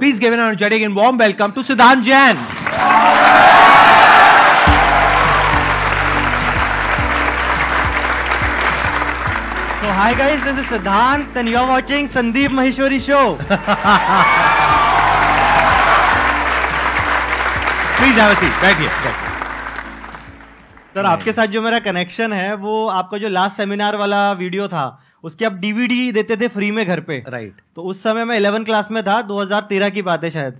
Please give an energetic and warm welcome to Siddhant Jain. So hi guys, this is Siddhant and you're watching Sandeep Maheshwari Show. Please have a seat right here. Right here. Sir आपके साथ जो मेरा connection है वो आपका जो last seminar वाला video था उसकी आप डीवीडी देते थे फ्री में घर पे राइट right. तो उस समय मैं इलेवन क्लास में था 2013 की बात है शायद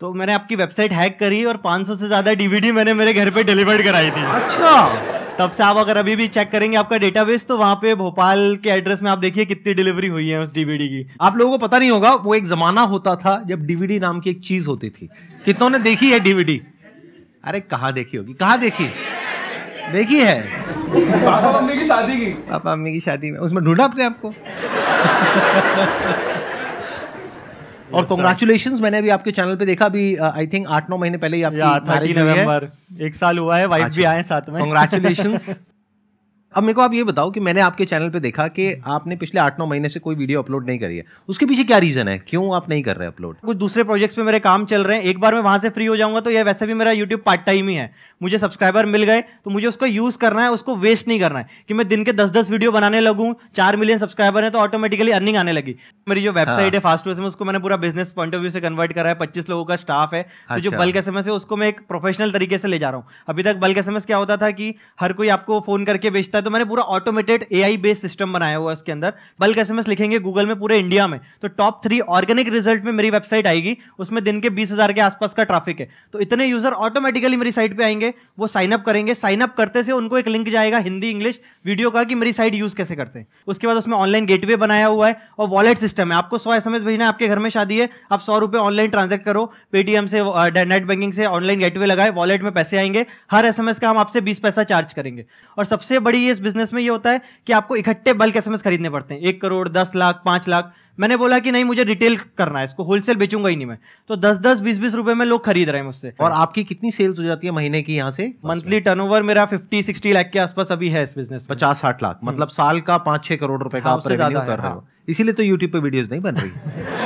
तो मैंने आपकी वेबसाइट हैक करी और 500 से ज़्यादा डीवीडी मैंने मेरे घर पे डिलीवर्ड कराई थी अच्छा तब से आप अगर अभी भी चेक करेंगे आपका डेटाबेस तो वहाँ पे भोपाल के एड्रेस में आप देखिए कितनी डिलीवरी हुई है उस डीवीडी की आप लोगों को पता नहीं होगा वो एक ज़माना होता था जब डीवीडी नाम की एक चीज़ होती थी कितनों ने देखी है डीवीडी अरे कहा देखी होगी कहा देखी देखी है पापा मम्मी की शादी की पापा मम्मी की शादी में उसमें ढूंढा अपने आपको और कॉन्ग्रेचुलेशन मैंने भी आपके चैनल पे देखा अभी आई uh, थिंक आठ नौ महीने पहले ही आपकी नवंबर एक साल हुआ है वाइफ भी अच्छा। आए साथ में कॉन्ग्रेचुलेशन अब मेरे को आप ये बताओ कि मैंने आपके चैनल पे देखा कि आपने पिछले आठ नौ महीने से कोई वीडियो अपलोड नहीं करी है उसके पीछे क्या रीजन है क्यों आप नहीं कर रहे अपलोड कुछ दूसरे प्रोजेक्ट्स पे मेरे काम चल रहे हैं एक बार मैं वहां से फ्री हो जाऊंगा तो ये वैसे भी मेरा यूट्यूब पार्ट टाइम ही है मुझे सब्सक्राइबर मिल गए तो मुझे उसको यूज़ करना है उसको वेस्ट नहीं करना है कि मैं दिन के दस दस वीडियो बनाने लगूँ चार मिलियन सब्सक्राइबर है तो ऑटोमेटिकली अर्निंग आने लगी मेरी जो वेबसाइट हाँ। है फास्ट में उसको मैंने पूरा बिजनेस पॉइंट ऑफ व्यू से कन्वर्ट करा है पच्चीस लोगों का स्टाफ है तो जो अच्छा। बल्क एस है उसको मैं एक प्रोफेशनल तरीके से ले जा रहा हूँ अभी तक बल्क एस क्या होता था कि हर कोई आपको फोन करके बेचता है तो मैंने पूरा ऑटोमेटेड ए बेस्ड सिस्टम बनाया हुआ है उसके अंदर बल्क एस लिखेंगे गूगल में पूरे इंडिया में तो टॉप थ्री ऑर्गेनिक रिजल्ट में मेरी वेबसाइट आएगी उसमें दिन के बीस के आसपास का ट्रैफिक है तो इतने यूजर ऑटोमेटिकली मेरी साइट पर आएंगे वो साइन अप करेंगे साइन अप करते से उनको एक लिंक जाएगा हिंदी इंग्लिश वीडियो का कि मेरी साइट यूज़ कैसे करते हैं उसके बाद उसमें ऑनलाइन गेटवे बनाया हुआ है और वॉलेट सिस्टम है आपको सौ एस भेजना है आपके घर में शादी है आप सौ रुपये ऑनलाइन ट्रांजेक्ट करो पेटीएम से नेट बैंकिंग से ऑनलाइन गेटवे लगाए वॉलेट में पैसे आएंगे हर एस का हम आपसे बीस पैसा चार्ज करेंगे और सबसे बड़ी इस बिजनेस में ये होता है कि आपको इकट्ठे बल्क एस खरीदने पड़ते हैं एक करोड़ दस लाख पांच लाख मैंने बोला कि नहीं मुझे रिटेल करना है इसको होलसेल बेचूंगा ही नहीं मैं तो दस दस बीस बीस रुपए में लोग खरीद रहे हैं मुझसे और आपकी कितनी सेल्स हो जाती है महीने की यहाँ से मंथली ओवर मेरा फिफ्टी सिक्सटी लाख के आसपास अभी है इस बिजनेस पचास साठ लाख मतलब हम्म। साल का पांच छह करोड़ रुपए का हाँ, आप कर रहे हो हाँ। इसीलिए तो यूट्यूब पे वीडियोज नहीं बन रही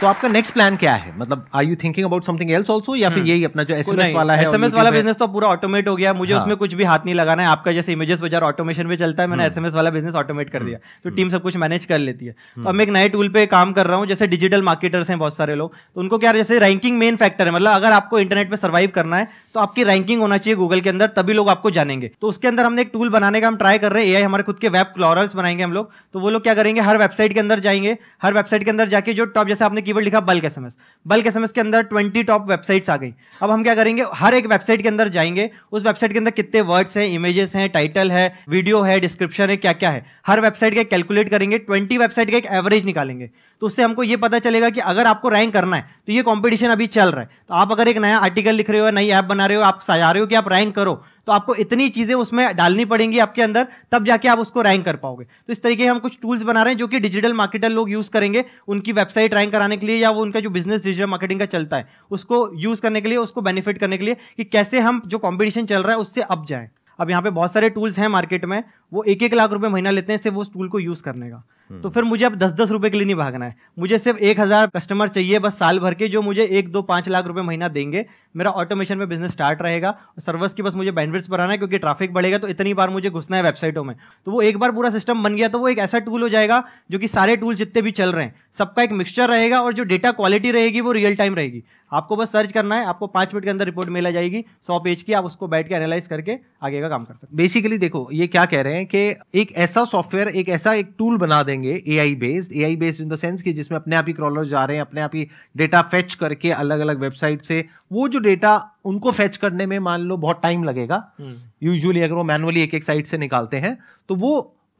तो आपका नेक्स्ट प्लान क्या है मतलब are you thinking about something else also या फिर हम्म। यही अपना जो एसएमएस वाला है एसएमएस वाला बिजनेस तो पूरा ऑटोमेट हो गया मुझे हाँ. उसमें कुछ भी हाथ नहीं लगाना है आपका जैसे इमेजेस बाजार ऑटोमेशन पे चलता है मैंने एसएमएस हम्म। वाला बिजनेस ऑटोमेट कर दिया हम्म। तो टीम सब कुछ मैनेज कर लेती है तो अब मैं एक नए टूल पे काम कर रहा हूँ जैसे डिजिटल मार्केटर्स हैं बहुत सारे लोग तो उनको क्या जैसे रैंकिंग मेन फैक्टर है मतलब अगर आपको इंटरनेट पर सर्वाइव करना है तो आपकी रैंकिंग होना चाहिए गूगल के अंदर तभी लोग आपको जानेंगे तो उसके अंदर हमने एक टूल बनाने का हम ट्राई कर रहे हैं ए हमारे खुद के वेब क्लॉरल्स बनाएंगे हम लोग तो वो लोग क्या करेंगे हर वेबसाइट के अंदर जाएंगे हर वेबसाइट के अंदर जाके जो टॉप जैसे आपने कीवर्ड लिखा bulk S M S bulk S M S के अंदर ट्वेंटी टॉप वेबसाइट्स आ गई अब हम क्या करेंगे हर एक वेबसाइट के अंदर जाएंगे उस वेबसाइट के अंदर कितने वर्ड्स हैं इमेजेस हैं टाइटल है वीडियो है डिस्क्रिप्शन है क्या क्या है हर वेबसाइट का कैलकुलेट करेंगे ट्वेंटी वेबसाइट का एक एवरेज निकालेंगे तो उससे हमको ये पता चलेगा कि अगर आपको रैंक करना है तो ये कॉम्पिटिशन अभी चल रहा है तो आप अगर एक नया आर्टिकल लिख रहे हो नई ऐप बना रहे हो आप चाह रहे हो कि आप रैंक करो तो आपको इतनी चीज़ें उसमें डालनी पड़ेंगी आपके अंदर तब जाके आप उसको रैंक कर पाओगे तो इस तरीके हम कुछ टूल्स बना रहे हैं जो कि डिजिटल मार्केटर लोग यूज़ करेंगे उनकी वेबसाइट रैंक कराने के लिए या वो उनका जो बिजनेस डिजिटल मार्केटिंग का चलता है उसको यूज़ करने के लिए उसको बेनिफिट करने के लिए कि कैसे हम जो कॉम्पिटिशन चल रहा है उससे अप जाएँ अब यहाँ पे बहुत सारे टूल्स हैं मार्केट में वो एक एक लाख रुपए महीना लेते हैं सिर्फ उस टूल को यूज़ करने का हम्म। तो फिर मुझे अब दस दस रुपए के लिए नहीं भागना है मुझे सिर्फ एक हज़ार कस्टमर चाहिए बस साल भर के जो मुझे एक दो पाँच लाख रुपए महीना देंगे मेरा ऑटोमेशन में बिजनेस स्टार्ट रहेगा और सर्विस की बस मुझे बैंडविड्स बढ़ाना है क्योंकि ट्रैफिक बढ़ेगा तो इतनी बार मुझे घुसना है वेबसाइटों में तो वो एक बार पूरा सिस्टम बन गया तो वो एक ऐसा टूल हो जाएगा जो कि सारे टूल जितने भी चल रहे हैं सबका एक मिक्सचर रहेगा और जो डेटा क्वालिटी रहेगी वो रियल टाइम रहेगी आपको बस सर्च करना है आपको पाँच मिनट के अंदर रिपोर्ट मिला जाएगी सौ पेज की आप उसको बैठ के एनालाइज करके आगे का काम कर सकते बेसिकली देखो ये क्या कह रहे हैं हैं कि एक ऐसा सॉफ्टवेयर एक ऐसा एक टूल बना देंगे A I based A I based in the sense कि जिसमें अपने आप ही क्रॉलर जा रहे हैं अपने आप ही डेटा फेच करके अलग अलग वेबसाइट से वो जो डेटा उनको फेच करने में मान लो बहुत टाइम लगेगा यूजुअली हम्म। अगर वो मैनुअली एक एक साइट से निकालते हैं तो वो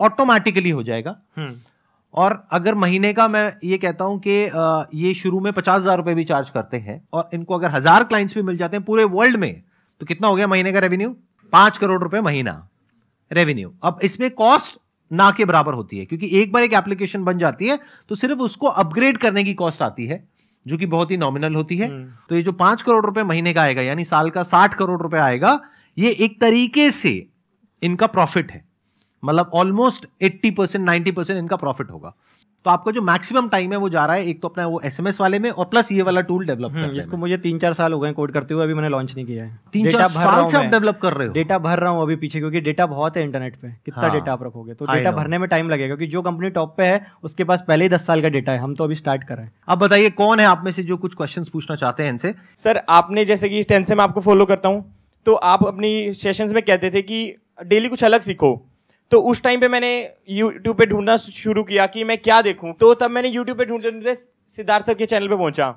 ऑटोमेटिकली हो जाएगा हम्म। और अगर महीने का मैं ये कहता हूं कि ये शुरू में पचास हजार रुपए भी चार्ज करते हैं और इनको अगर हजार क्लाइंट्स भी मिल जाते हैं पूरे वर्ल्ड में तो कितना हो गया महीने का रेवेन्यू पांच करोड़ रुपए महीना रेवेन्यू अब इसमें कॉस्ट ना के बराबर होती है क्योंकि एक बार एक एप्लीकेशन बन जाती है तो सिर्फ उसको अपग्रेड करने की कॉस्ट आती है जो कि बहुत ही नॉमिनल होती है हम्म। तो ये जो पांच करोड़ रुपए महीने का आएगा यानी साल का साठ करोड़ रुपए आएगा ये एक तरीके से इनका प्रॉफिट है मतलब ऑलमोस्ट 80 परसेंट नाइन्टी परसेंट इनका प्रॉफिट होगा तो आपका जो मैक्सिमम टाइम है वो जा रहा है एक तो अपना वो एसएमएस वाले में और प्लस ये वाला टूल डेवलप हम्म, करने जिसको मुझे तीन चार साल हो गए कोड करते हुए अभी मैंने लॉन्च नहीं किया है तीन चार साल से आप डेवलप कर रहे हो डेटा भर रहा हूँ अभी पीछे क्योंकि डेटा बहुत है इंटरनेट पे कितना हाँ, डेटा आप रखोगे तो डेटा भरने में टाइम लगेगा क्योंकि जो कंपनी टॉप पे है उसके पास पहले ही दस साल का डेटा है हम तो अभी स्टार्ट कर रहे हैं अब बताइए कौन है आप में से जो कुछ क्वेश्चन पूछना चाहते हैं इनसे सर आपने जैसे कि टेंथ से मैं आपको फॉलो करता हूँ तो आप अपनी सेशंस में कहते थे कि डेली कुछ अलग सीखो तो उस टाइम पे मैंने यूट्यूब पे ढूंढना शुरू किया कि मैं क्या देखूँ तो तब मैंने यूट्यूब पे ढूंढते ढूंढते सिद्धार्थ सर के चैनल पे पहुंचा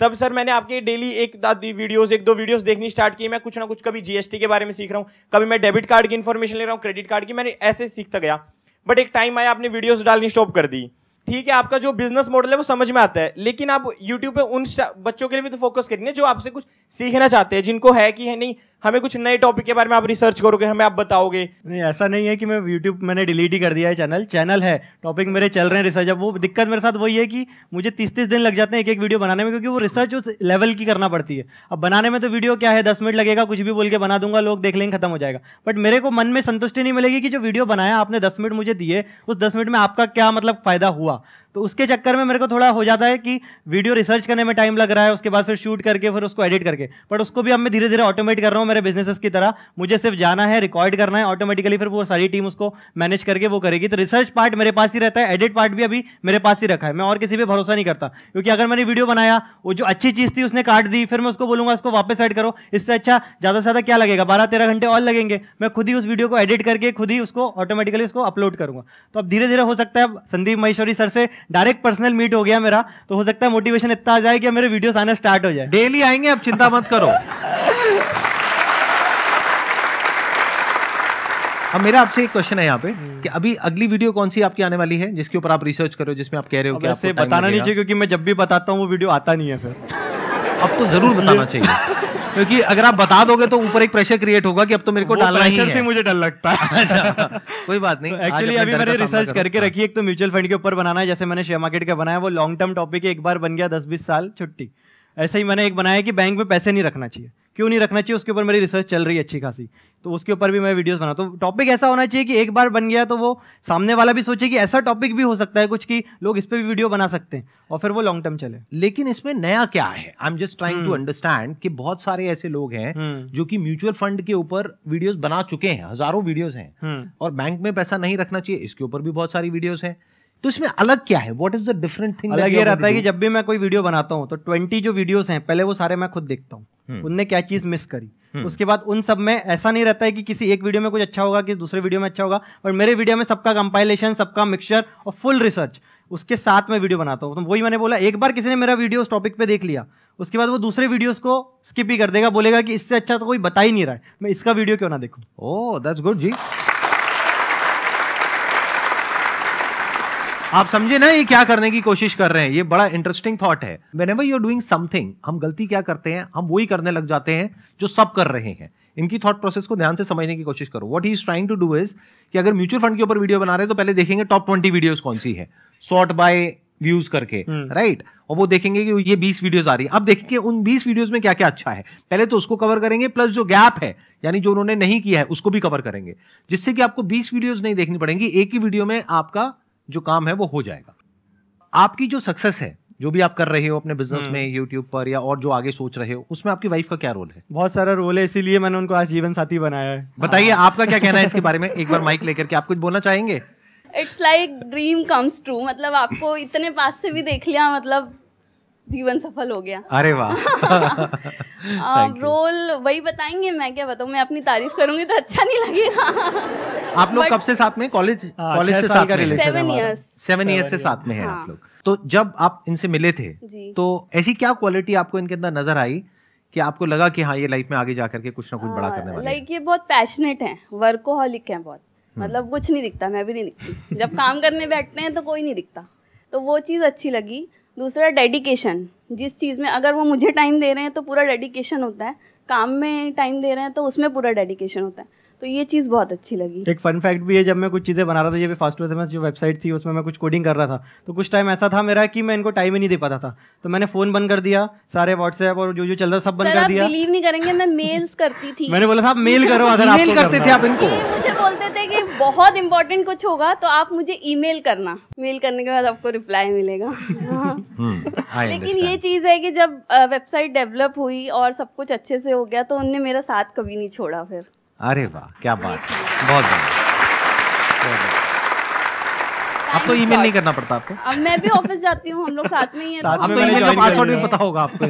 तब सर मैंने आपके डेली एक वीडियोस एक दो वीडियोस देखनी स्टार्ट की मैं कुछ ना कुछ कभी जीएसटी के बारे में सीख रहा हूँ कभी मैं डेबिट कार्ड की इन्फॉर्मेशन ले रहा हूँ क्रेडिट कार्ड की मैंने ऐसे सीखता गया बट एक टाइम आया आपने वीडियोज डालनी स्टॉप कर दी ठीक है आपका जो बिजनेस मॉडल है वो समझ में आता है लेकिन आप यूट्यूब पे उन बच्चों के लिए भी तो फोकस करिए जो आपसे कुछ सीखना चाहते हैं जिनको है कि है नहीं हमें कुछ नए टॉपिक के बारे में आप रिसर्च करोगे हमें आप बताओगे नहीं ऐसा नहीं है कि मैं यूट्यूब मैंने डिलीट ही कर दिया है चैनल चैनल है टॉपिक मेरे चल रहे हैं रिसर्च अब वो दिक्कत मेरे साथ वही है कि मुझे तीस तीस दिन लग जाते हैं एक एक वीडियो बनाने में क्योंकि वो रिसर्च उस लेवल की करना पड़ती है अब बनाने में तो वीडियो क्या है दस मिनट लगेगा कुछ भी बोल के बना दूंगा लोग देख लेंगे खत्म हो जाएगा बट मेरे को मन में संतुष्टि नहीं मिलेगी कि जो वीडियो बनाया आपने दस मिनट मुझे दिए उस दस मिनट में आपका क्या मतलब फायदा हुआ तो उसके चक्कर में मेरे को थोड़ा हो जाता है कि वीडियो रिसर्च करने में टाइम लग रहा है उसके बाद फिर शूट करके फिर उसको एडिट करके बट उसको भी अब मैं धीरे धीरे ऑटोमेट कर रहा हूँ मेरे बिजनेसेस की तरह मुझे सिर्फ जाना है रिकॉर्ड करना है ऑटोमेटिकली फिर वो सारी टीम उसको मैनेज करके वो करेगी तो रिसर्च पार्ट मेरे पास ही रहता है एडिट पार्ट भी अभी मेरे पास ही रखा है मैं और किसी पर भरोसा नहीं करता क्योंकि अगर मैंने वीडियो बनाया वो जो अच्छी चीज़ थी उसने काट दी फिर मैं उसको बोलूँगा उसको वापस एड करो इससे अच्छा ज़्यादा से ज़्यादा क्या लगेगा बारह तेरह घंटे और लगेंगे मैं खुद ही उस वीडियो को एडिट करके खुद ही उसको ऑटोमेटिकली उसको अपलोड करूँगा तो अब धीरे धीरे हो सकता है संदीप महेश्वरी सर से डायरेक्ट पर्सनल मीट हो गया मेरा तो हो सकता है मोटिवेशन इतना आ जाए कि मेरे वीडियोस आने स्टार्ट हो जाए डेली आएंगे अब चिंता मत करो अब मेरा आपसे एक क्वेश्चन है यहाँ पे हम्म। कि अभी अगली वीडियो कौन सी आपकी आने वाली है जिसके ऊपर आप रिसर्च करो जिसमें आप कह रहे हो कि आपको बताना नहीं चाहिए क्योंकि मैं जब भी बताता हूँ वो वीडियो आता नहीं है फिर अब तो जरूर बताना चाहिए क्योंकि अगर आप बता दोगे तो ऊपर एक प्रेशर क्रिएट होगा कि अब तो मेरे को डालना ही है से मुझे डर लगता है अच्छा, कोई बात नहीं एक्चुअली तो अभी मैंने रिसर्च करके रखी एक तो म्यूचुअल फंड के ऊपर बनाना है जैसे मैंने शेयर मार्केट का बनाया वो लॉन्ग टर्म टॉपिक है एक बार बन गया दस बीस साल छुट्टी ऐसा ही मैंने एक बनाया कि बैंक में पैसे नहीं रखना चाहिए क्यों नहीं रखना चाहिए उसके ऊपर मेरी रिसर्च चल रही है अच्छी खासी तो उसके ऊपर भी मैं वीडियोस बना तो टॉपिक ऐसा होना चाहिए कि एक बार बन गया तो वो सामने वाला भी सोचे कि ऐसा टॉपिक भी हो सकता है कुछ कि लोग इस पर भी वीडियो बना सकते हैं और फिर वो लॉन्ग टर्म चले लेकिन इसमें नया क्या है I am just trying to understand कि बहुत सारे ऐसे लोग हैं हम्म। जो कि म्यूचुअल फंड के ऊपर वीडियोज बना चुके हैं हजारों वीडियोज हैं हम्म। और बैंक में पैसा नहीं रखना चाहिए इसके ऊपर भी बहुत सारी वीडियोज हैं तो इसमें अलग क्या है what is the different thing अलग ये रहता है कि जब भी मैं कोई वीडियो बनाता हूँ तो ट्वेंटी जो वीडियोस हैं पहले वो सारे मैं खुद देखता हूँ हम्म। उनने क्या चीज मिस करी हम्म। उसके बाद उन सब में ऐसा नहीं रहता है कि किसी एक वीडियो में कुछ अच्छा होगा कि दूसरे वीडियो में अच्छा होगा और मेरे वीडियो में सबका कंपाइलेशन सबका मिक्सचर और फुल रिसर्च उसके साथ में वीडियो बनाता हूँ तो वही मैंने बोला एक बार किसी ने मेरा वीडियो उस टॉपिक पे देख लिया उसके बाद वो दूसरे वीडियोस को स्किप ही कर देगा बोलेगा कि इससे अच्छा तो कोई बता ही नहीं रहा है मैं इसका वीडियो क्यों ना देखूँ ओ दैट्स गुड जी आप समझे ना ये क्या करने की कोशिश कर रहे हैं ये बड़ा इंटरेस्टिंग थॉट है when ever you're doing something हम गलती क्या करते हैं हम वही करने लग जाते हैं जो सब कर रहे हैं इनकी थॉट प्रोसेस को ध्यान से समझने की कोशिश करो what he is trying to do is कि अगर म्यूचुअल फंड के ऊपर वीडियो बना रहे हैं तो पहले देखेंगे टॉप ट्वेंटी वीडियोज कौन सी है शॉर्ट बाय व्यूज करके राइट हम्म। right? और वो देखेंगे कि ये बीस वीडियोस आ रही है अब देखेंगे उन बीस वीडियोस में क्या क्या अच्छा है पहले तो उसको कवर करेंगे प्लस जो गैप है यानी जो उन्होंने नहीं किया है उसको भी कवर करेंगे जिससे कि आपको बीस वीडियोज नहीं देखनी पड़ेंगी एक ही वीडियो में आपका जो काम है वो हो जाएगा आपकी जो सक्सेस है जो भी आप कर रहे हो अपने बिजनेस हम्म। में यूट्यूब पर या और जो आगे सोच रहे हो उसमें आपकी वाइफ का क्या रोल है बहुत सारा रोल है इसीलिए मैंने उनको आज जीवन साथी बनाया है बताइए हाँ। आपका क्या कहना है इसके बारे में एक बार माइक लेकर के आप कुछ बोलना चाहेंगे it's like dream comes true मतलब आपको इतने पास से भी देख लिया मतलब जीवन सफल हो गया अरे वाह रोल वही बताएंगे मैं क्या बताऊँ मैं अपनी तारीफ करूंगी तो अच्छा नहीं लगेगा आप लोग कब से साथ में कॉलेज कॉलेज हाँ, से साथ में सेवन ईयर्स से साथ में है आप हाँ। लोग तो जब आप इनसे मिले थे तो ऐसी क्या क्वालिटी आपको इनके अंदर नजर आई कि आपको लगा कि हाँ ये लाइफ में आगे जा करके कुछ ना कुछ बड़ा हाँ, करने वाले लाइक ये बहुत पैशनेट हैं वर्कोहॉलिक हैं बहुत हम्म। मतलब कुछ नहीं दिखता मैं भी नहीं दिखती जब काम करने बैठते हैं तो कोई नहीं दिखता तो वो चीज़ अच्छी लगी दूसरा डेडिकेशन जिस चीज़ में अगर वो मुझे टाइम दे रहे हैं तो पूरा डेडिकेशन होता है काम में टाइम दे रहे हैं तो उसमें पूरा डेडिकेशन होता है तो ये चीज़ बहुत अच्छी लगी एक फन फैक्ट भी है जब मैं कुछ चीज़ें बना रहा था ये भी फास्ट वे जो वेबसाइट थी उसमें मैं कुछ कोडिंग कर रहा था तो कुछ टाइम ऐसा था मेरा कि मैं इनको टाइम ही नहीं दे पाता था तो मैंने फ़ोन बंद कर दिया सारे व्हाट्सएप और जो जो चल रहा सब बंद कर दिया बिलीव नहीं करेंगे मैं मेल्स करती थी मैंने बोला था मेल करो अगर आप करते थे आप इनको मुझे बोलते थे कि बहुत इंपॉर्टेंट कुछ होगा तो आप मुझे ई करना मेल करने के बाद आपको रिप्लाई मिलेगा हाँ। hmm, लेकिन ये चीज़ है कि जब वेबसाइट डेवलप हुई और सब कुछ अच्छे से हो गया तो उनने मेरा साथ कभी नहीं छोड़ा फिर अरे वाह क्या बात बहुत बढ़िया अब तो ईमेल नहीं करना पड़ता आपको अब मैं भी ऑफिस जाती हूँ हम लोग साथ में ही हैं अब तो ईमेल का पासवर्ड भी पता होगा आपको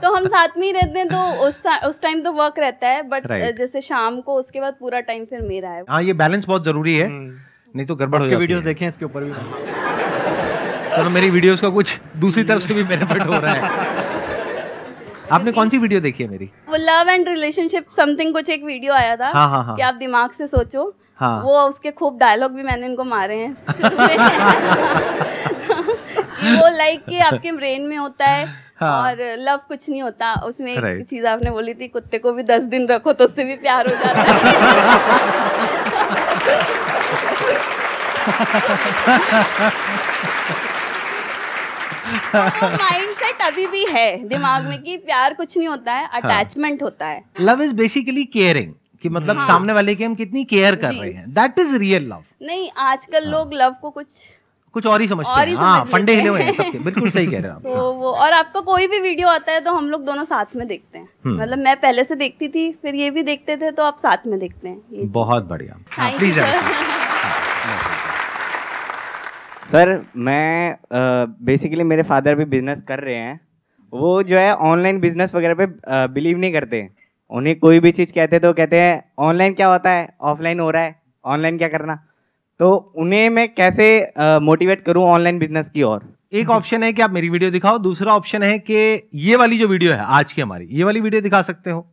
तो हम साथ में ही रहते हैं तो उस उस टाइम तो वर्क रहता है बट जैसे शाम को उसके बाद पूरा टाइम फिर मेरा है हाँ ये बैलेंस बहुत जरूरी है हम्म। नहीं तो गड़बड़ हो जाती वीडियोस देखें इसके ऊपर भी चलो मेरी वीडियोस का कुछ दूसरी तरफ से भी बेनिफिट हो रहा है आपने कौन सी वीडियो देखी है मेरी वो लव एंड रिलेशनशिप समथिंग कुछ एक वीडियो आया था हाँ हाँ हाँ कि आप दिमाग से सोचो हाँ वो उसके खूब डायलॉग भी मैंने इनको मारे हैं वो लाइक कि आपके ब्रेन में होता है हाँ। और लव कुछ नहीं होता उसमें एक चीज आपने बोली थी कुत्ते को भी दस दिन रखो तो उससे भी प्यार हो जाता है माइंडसेट तो अभी भी है दिमाग में कि प्यार कुछ नहीं होता है अटैचमेंट हाँ। होता है लव इज बेसिकली केयरिंग कि मतलब हाँ। सामने वाले की हम कितनी केयर कर रहे हैं दैट इज रियल लव नहीं आजकल हाँ। लोग लव को कुछ कुछ और ही समझते और ही हैं हाँ, फंडे हिले हुए हैं सबके बिल्कुल सही कह रहे हैं आप so, हाँ। तो वो और आपका कोई भी वीडियो आता है तो हम लोग दोनों साथ में देखते हैं हम्म। मतलब मैं पहले से देखती थी फिर ये भी देखते थे तो आप साथ में देखते हैं बहुत बढ़िया प्लीज सर मैं बेसिकली मेरे फादर भी बिजनेस कर रहे हैं वो जो है ऑनलाइन बिजनेस वगैरह पे बिलीव नहीं करते उन्हें कोई भी चीज़ कहते तो कहते हैं ऑनलाइन क्या होता है ऑफलाइन हो रहा है ऑनलाइन क्या करना तो उन्हें मैं कैसे मोटिवेट करूँ ऑनलाइन बिजनेस की ओर एक ऑप्शन है कि आप मेरी वीडियो दिखाओ दूसरा ऑप्शन है कि ये वाली जो वीडियो है आज की हमारी ये वाली वीडियो दिखा सकते हो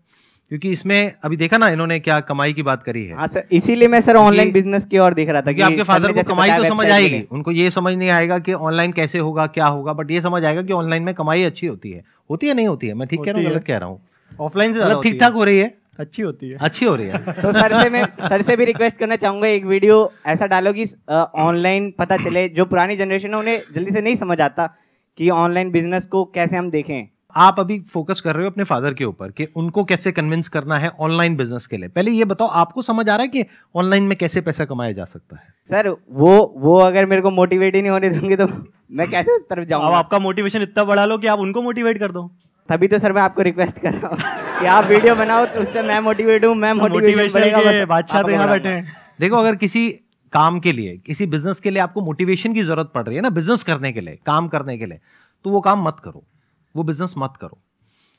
क्योंकि इसमें अभी देखा ना इन्होंने क्या कमाई की बात करी है हाँ इसीलिए मैं सर ऑनलाइन बिजनेस की ओर देख रहा था कि आपके फादर को कमाई तो समझ आएगी उनको ये समझ नहीं आएगा कि ऑनलाइन कैसे होगा क्या होगा बट ये समझ आएगा कि ऑनलाइन में कमाई अच्छी होती है होती है नहीं होती है मैं ठीक कह रहा हूँ गलत कह रहा हूँ ऑफलाइन से मतलब ठीक ठाक हो रही है अच्छी होती है अच्छी हो रही है तो सर से मैं सर से भी रिक्वेस्ट करना चाहूंगा एक वीडियो ऐसा डालो कि ऑनलाइन पता चले जो पुरानी जनरेशन है उन्हें जल्दी से नहीं समझ आता कि ऑनलाइन बिजनेस को कैसे हम देखें आप अभी फोकस कर रहे हो अपने फादर के ऊपर कि उनको कैसे कन्विंस करना है ऑनलाइन बिजनेस के लिए पहले ये बताओ आपको समझ आ रहा है कि ऑनलाइन में कैसे पैसा कमाया जा सकता है सर वो वो अगर मेरे को मोटिवेट ही नहीं होने देंगे तो मैं कैसे उस तरफ जाऊँ आपका मोटिवेशन इतना बढ़ा लो कि आप उनको मोटिवेट कर दो तभी तो सर मैं आपको रिक्वेस्ट कर रहा हूँ कि आप वीडियो बनाओ तो उससे मैं मोटिवेट हूँ मैं मोटिवेशन तो बादशाह तो यहाँ बैठे हैं देखो अगर किसी काम के लिए किसी बिजनेस के लिए आपको मोटिवेशन की जरूरत पड़ रही है ना बिजनेस करने के लिए काम करने के लिए तो वो काम मत करो वो बिजनेस मत करो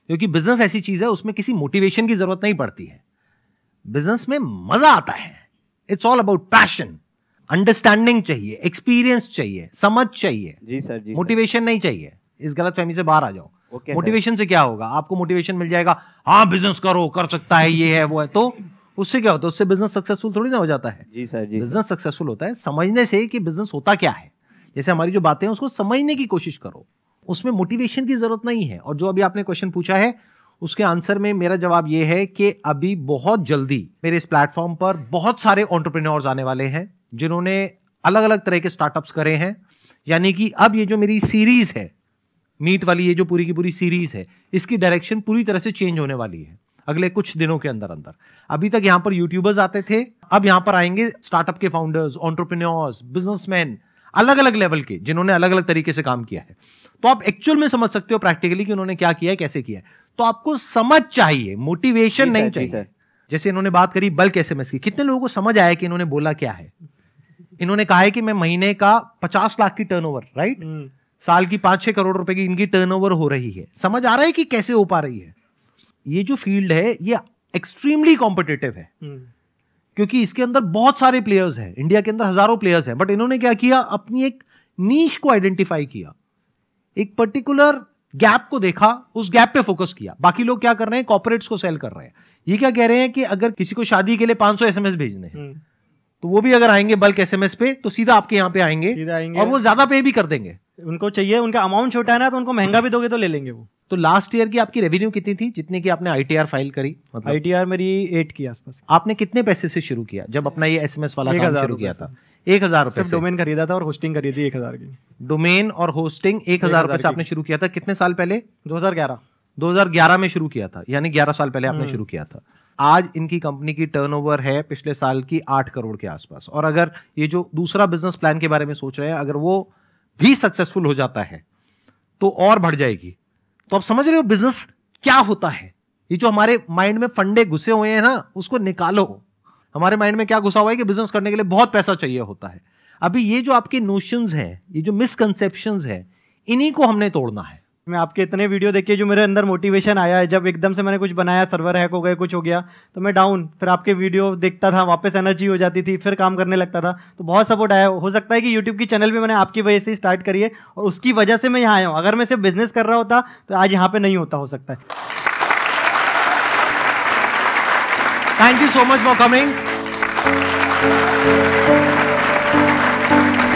क्योंकि बिजनेस ऐसी चीज है उसमें किसी मोटिवेशन की जरूरत नहीं पड़ती है बिजनेस में मजा आता है it's all about passion understanding चाहिए एक्सपीरियंस चाहिए समझ चाहिए जी सर जी मोटिवेशन नहीं चाहिए इस गलत फहमी से बाहर आ जाओ मोटिवेशन okay, से क्या होगा आपको मोटिवेशन मिल जाएगा हाँ बिजनेस करो कर सकता है ये है वो है तो उससे क्या होता है उससे बिजनेस सक्सेसफुल थोड़ी ना हो जाता है जी सर जी बिजनेस सक्सेसफुल होता है समझने से कि बिजनेस होता क्या है जैसे हमारी जो बातें हैं उसको समझने की कोशिश करो उसमें मोटिवेशन की ज़रूरत नहीं है और जो अभी आपने क्वेश्चन पूछा है उसके आंसर में मेरा जवाब यह है कि अभी बहुत जल्दी मेरे इस प्लेटफॉर्म पर बहुत सारे ऑन्टरप्रेन्योर्स आने वाले हैं जिन्होंने अलग अलग तरह के स्टार्टअप्स करे हैं यानी कि अब ये जो मेरी सीरीज़ है मीट वाली ये जो पूरी की पूरी सीरीज़ है इसकी डायरेक्शन पूरी तरह से चेंज होने वाली है अगले कुछ दिनों के अंदर अंदर अभी तक यहाँ पर यूट्यूबर्स आते थे अब यहां पर आएंगे स्टार्टअप के फाउंडर्स ऑन्टरप्रेन्योर्स बिजनेसमैन अलग अलग लेवल के जिन्होंने अलग अलग तरीके से काम किया है तो आप एक्चुअल में समझ सकते हो प्रैक्टिकली कि उन्होंने क्या किया है कैसे किया है तो आपको समझ चाहिए मोटिवेशन नहीं चाहिए जैसे इन्होंने बात करी बल्क एस एम एस की कितने लोगों को समझ आया कि इन्होंने बोला क्या है इन्होंने कहा है कि मैं महीने का पचास लाख की टर्नओवर हम्म। राइट साल की पांच छह करोड़ रुपए की इनकी टर्नओवर हो रही है समझ आ रहा है कि कैसे हो पा रही है ये जो फील्ड है ये एक्सट्रीमली कॉम्पिटेटिव है हम्म। क्योंकि इसके अंदर बहुत सारे प्लेयर्स हैं इंडिया के अंदर हजारों प्लेयर्स हैं बट इन्होंने क्या किया अपनी एक नीच को आइडेंटिफाई किया एक पर्टिकुलर गैप को देखा उस गैप पे फोकस किया बाकी लोग क्या कर रहे हैं कॉपोरेट्स को सेल कर रहे हैं ये क्या कह रहे हैं कि अगर किसी को शादी के लिए 500 एसएमएस भेजने हैं हम्म। तो वो भी अगर आएंगे बल्क एस पे तो सीधा आपके यहाँ पे आएंगे सीधा आएंगे और वो ज्यादा पे भी कर देंगे उनको चाहिए उनका अमाउंट छोटा है ना तो उनको महंगा भी दोगे तो ले लेंगे वो तो लास्ट ईयर की आपकी रेवेन्यू कितनी थी जितने की आपने आईटीआर फाइल करी मतलब आईटीआर मेरी एट की आसपास आपने कितने पैसे से शुरू किया जब अपना ये एसएमएस वाला काम शुरू किया था एक हजार रुपए डोमेन खरीदा था और होस्टिंग खरीदी एक हजार की डोमेन और होस्टिंग एक हजार रुपए से आपने शुरू किया था कितने साल पहले दो हजार ग्यारह दो हजार ग्यारह में शुरू किया था यानी ग्यारह साल पहले आपने हम्म। शुरू किया था आज इनकी कंपनी की टर्नओवर है पिछले साल की आठ करोड़ के आसपास और अगर ये जो दूसरा बिजनेस प्लान के बारे में सोच रहे हैं अगर वो भी सक्सेसफुल हो जाता है तो और बढ़ जाएगी तो आप समझ रहे हो बिजनेस क्या होता है ये जो हमारे माइंड में फंडे घुसे हुए हैं ना उसको निकालो हमारे माइंड में क्या घुसा हुआ है कि बिजनेस करने के लिए बहुत पैसा चाहिए होता है अभी ये जो आपके नोशंस हैं ये जो मिसकनसेप्शन हैं इन्हीं को हमने तोड़ना है मैं आपके इतने वीडियो देखिए जो मेरे अंदर मोटिवेशन आया है जब एकदम से मैंने कुछ बनाया सर्वर हैक हो गए कुछ हो गया तो मैं डाउन फिर आपके वीडियो देखता था वापस एनर्जी हो जाती थी फिर काम करने लगता था तो बहुत सपोर्ट आया हो सकता है कि यूट्यूब की चैनल भी मैंने आपकी वजह से स्टार्ट करी है और उसकी वजह से मैं यहाँ आया हूँ अगर मैं सिर्फ बिजनेस कर रहा होता तो आज यहाँ पर नहीं होता हो सकता है thank you so much for coming